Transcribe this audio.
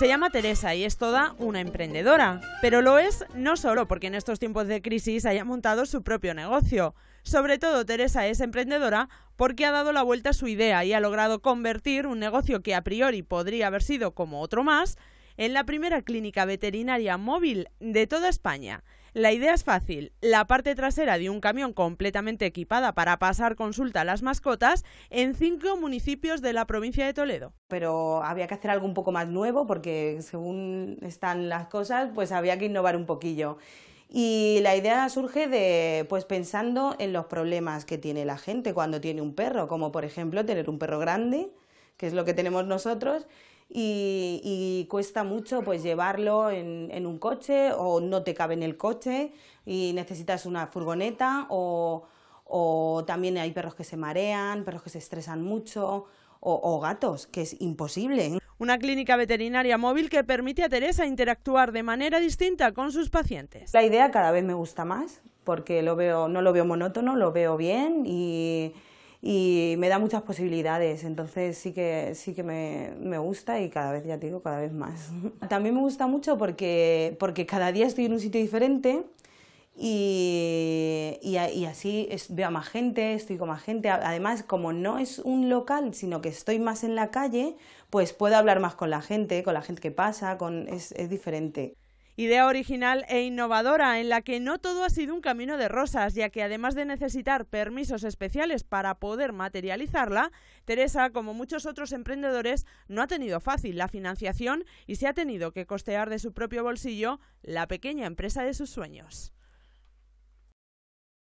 Se llama Teresa y es toda una emprendedora, pero lo es no solo porque en estos tiempos de crisis haya montado su propio negocio. Sobre todo Teresa es emprendedora porque ha dado la vuelta a su idea y ha logrado convertir un negocio que a priori podría haber sido como otro más en la primera clínica veterinaria móvil de toda España. La idea es fácil. La parte trasera de un camión completamente equipada para pasar consulta a las mascotas en cinco municipios de la provincia de Toledo. Pero había que hacer algo un poco más nuevo porque según están las cosas, pues había que innovar un poquillo. Y la idea surge de, pues pensando en los problemas que tiene la gente cuando tiene un perro, como por ejemplo tener un perro grande, que es lo que tenemos nosotros, y, cuesta mucho pues llevarlo en, un coche o no te cabe en el coche y necesitas una furgoneta o, también hay perros que se marean, perros que se estresan mucho o, gatos, que es imposible. Una clínica veterinaria móvil que permite a Teresa interactuar de manera distinta con sus pacientes. La idea cada vez me gusta más porque no lo veo monótono, lo veo bien y, y me da muchas posibilidades, entonces sí que, sí que me, gusta y cada vez, ya digo, cada vez más. También me gusta mucho porque, cada día estoy en un sitio diferente y, y, así veo a más gente, estoy con más gente. Además, como no es un local, sino que estoy más en la calle, pues puedo hablar más con la gente, con la gente que pasa, es diferente. Idea original e innovadora en la que no todo ha sido un camino de rosas, ya que además de necesitar permisos especiales para poder materializarla, Teresa, como muchos otros emprendedores, no ha tenido fácil la financiación y se ha tenido que costear de su propio bolsillo la pequeña empresa de sus sueños.